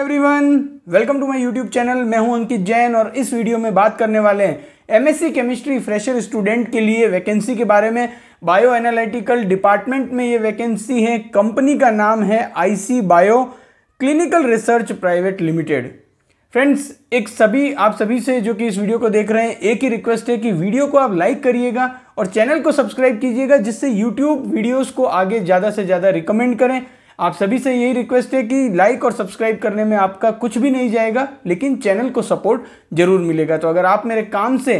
every everyone welcome to my YouTube channel मैं हूं अंकित जैन और इस वीडियो में बात करने वाले हैं एमएससी केमिस्ट्री फ्रेशर स्टूडेंट के लिए वैकेंसी के बारे में बायो एनालिटिकल डिपार्टमेंट में ये वैकेंसी है कंपनी का नाम है IC bio clinical research private limited friends एक सभी आप सभी से जो कि इस वीडियो को देख रहे हैं एक ही रिक्वेस्ट है कि वीडियो को आप लाइक करिएगा और चैनल को सब्सक्राइब कीजिएगा जिससे यूट्यूब वीडियोज़ को आगे ज़्यादा से ज़्यादा रिकमेंड करें आप सभी से यही रिक्वेस्ट है कि लाइक और सब्सक्राइब करने में आपका कुछ भी नहीं जाएगा लेकिन चैनल को सपोर्ट जरूर मिलेगा तो अगर आप मेरे काम से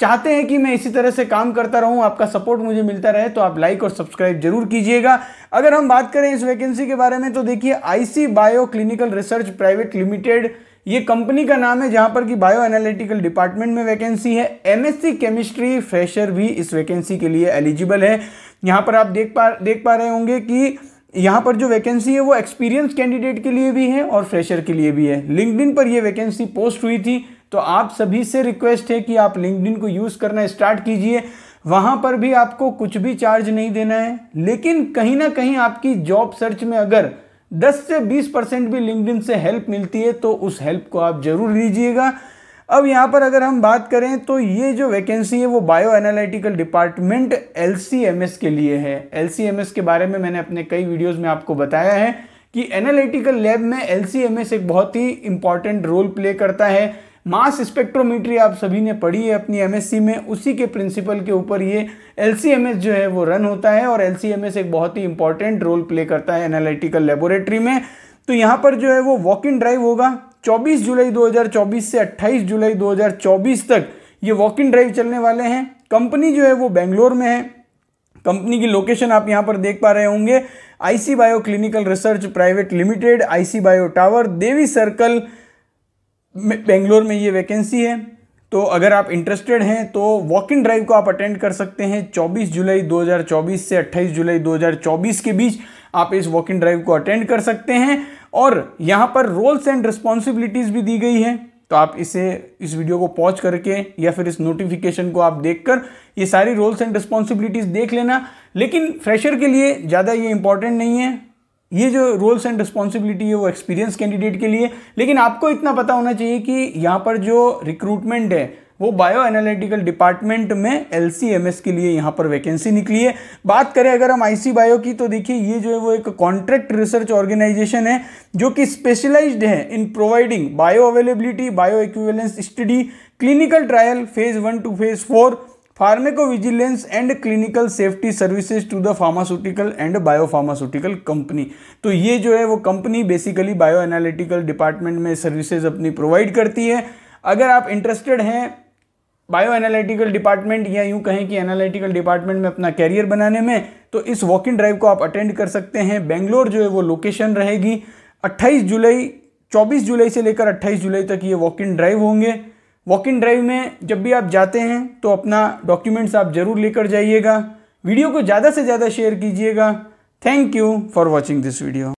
चाहते हैं कि मैं इसी तरह से काम करता रहूं आपका सपोर्ट मुझे मिलता रहे तो आप लाइक और सब्सक्राइब जरूर कीजिएगा अगर हम बात करें इस वैकेंसी के बारे में तो देखिए IC bio clinical research private limited ये कंपनी का नाम है जहां पर कि बायो एनालिटिकल डिपार्टमेंट में वैकेंसी है एमएससी केमिस्ट्री फ्रेशर भी इस वैकेंसी के लिए एलिजिबल है यहां पर आप देख पा देख पा रहे होंगे कि यहाँ पर जो वैकेंसी है वो एक्सपीरियंस कैंडिडेट के लिए भी है और फ्रेशर के लिए भी है लिंकड पर यह वैकेंसी पोस्ट हुई थी तो आप सभी से रिक्वेस्ट है कि आप लिंकड को यूज़ करना स्टार्ट कीजिए वहाँ पर भी आपको कुछ भी चार्ज नहीं देना है लेकिन कहीं ना कहीं आपकी जॉब सर्च में अगर 10 से 20 परसेंट भी लिंकड से हेल्प मिलती है तो उस हेल्प को आप जरूर लीजिएगा अब यहाँ पर अगर हम बात करें तो ये जो वैकेंसी है वो बायो एनालिटिकल डिपार्टमेंट एल के लिए है एल के बारे में मैंने अपने कई वीडियोज़ में आपको बताया है कि एनालिटिकल लैब में एल एक बहुत ही इंपॉर्टेंट रोल प्ले करता है मास स्पेक्ट्रोमीट्री आप सभी ने पढ़ी है अपनी एम में उसी के प्रिंसिपल के ऊपर ये एल जो है वो रन होता है और एल एक बहुत ही इंपॉर्टेंट रोल प्ले करता है एनालिटिकल लेबोरेटरी में तो यहाँ पर जो है वो वॉक इन ड्राइव होगा 24 जुलाई 2024 से 28 जुलाई 2024 तक ये वॉक इन ड्राइव चलने वाले हैं कंपनी जो है वो बेंगलोर में है कंपनी की लोकेशन आप यहाँ पर देख पा रहे होंगे IC bio clinical research private limited IC bio tower Devi circle Bangalore में ये वैकेंसी है तो अगर आप इंटरेस्टेड हैं तो वॉक इन ड्राइव को आप अटेंड कर सकते हैं 24 जुलाई 2024 से 28 जुलाई 2024 के बीच आप इस वॉक इन ड्राइव को अटेंड कर सकते हैं और यहाँ पर रोल्स एंड रिस्पॉन्सिबिलिटीज़ भी दी गई हैं तो आप इसे इस वीडियो को पॉज करके या फिर इस नोटिफिकेशन को आप देखकर ये सारी रोल्स एंड रिस्पॉन्सिबिलिटीज़ देख लेना लेकिन फ्रेशर के लिए ज़्यादा ये इंपॉर्टेंट नहीं है ये जो रोल्स एंड रिस्पॉन्सिबिलिटी है वो एक्सपीरियंस कैंडिडेट के लिए लेकिन आपको इतना पता होना चाहिए कि यहाँ पर जो रिक्रूटमेंट है वो बायो एनालिटिकल डिपार्टमेंट में एल के लिए यहाँ पर वैकेंसी निकली है बात करें अगर हम आई बायो की तो देखिए ये जो है वो एक कॉन्ट्रैक्ट रिसर्च ऑर्गेनाइजेशन है जो कि स्पेशलाइज्ड है in providing bio availability bio equivalence study clinical trial phase one two phase four pharmacovigilance and clinical safety services to the pharmaceutical and bio pharmaceutical company तो ये जो है वो कंपनी बेसिकली बायो एनालिटिकल डिपार्टमेंट में services अपनी provide करती है अगर आप इंटरेस्टेड हैं बायो एनालिटिकल डिपार्टमेंट या यूं कहें कि एनालिटिकल डिपार्टमेंट में अपना कैरियर बनाने में तो इस वॉक इन ड्राइव को आप अटेंड कर सकते हैं बेंगलोर जो है वो लोकेशन रहेगी 28 जुलाई 24 जुलाई से लेकर 28 जुलाई तक ये वॉक इन ड्राइव होंगे वॉक इन ड्राइव में जब भी आप जाते हैं तो अपना डॉक्यूमेंट्स आप ज़रूर लेकर जाइएगा वीडियो को ज़्यादा से ज़्यादा शेयर कीजिएगा thank you for watching this video